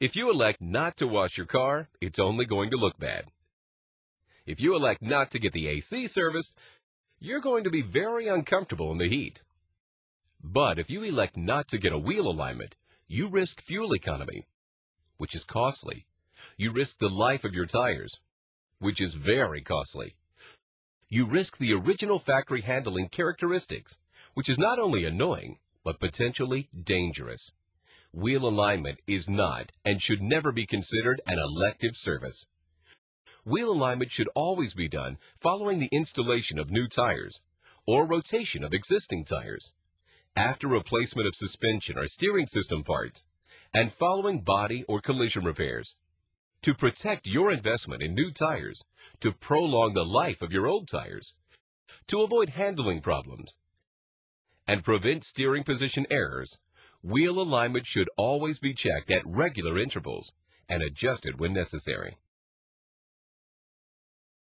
If you elect not to wash your car, it's only going to look bad. If you elect not to get the AC serviced, you're going to be very uncomfortable in the heat. But if you elect not to get a wheel alignment, you risk fuel economy, which is costly. You risk the life of your tires, which is very costly. You risk the original factory handling characteristics, which is not only annoying, but potentially dangerous. Wheel alignment is not and should never be considered an elective service. Wheel alignment should always be done following the installation of new tires or rotation of existing tires, after replacement of suspension or steering system parts, and following body or collision repairs. To protect your investment in new tires, to prolong the life of your old tires, to avoid handling problems, and prevent steering position errors Wheel alignment should always be checked at regular intervals and adjusted when necessary.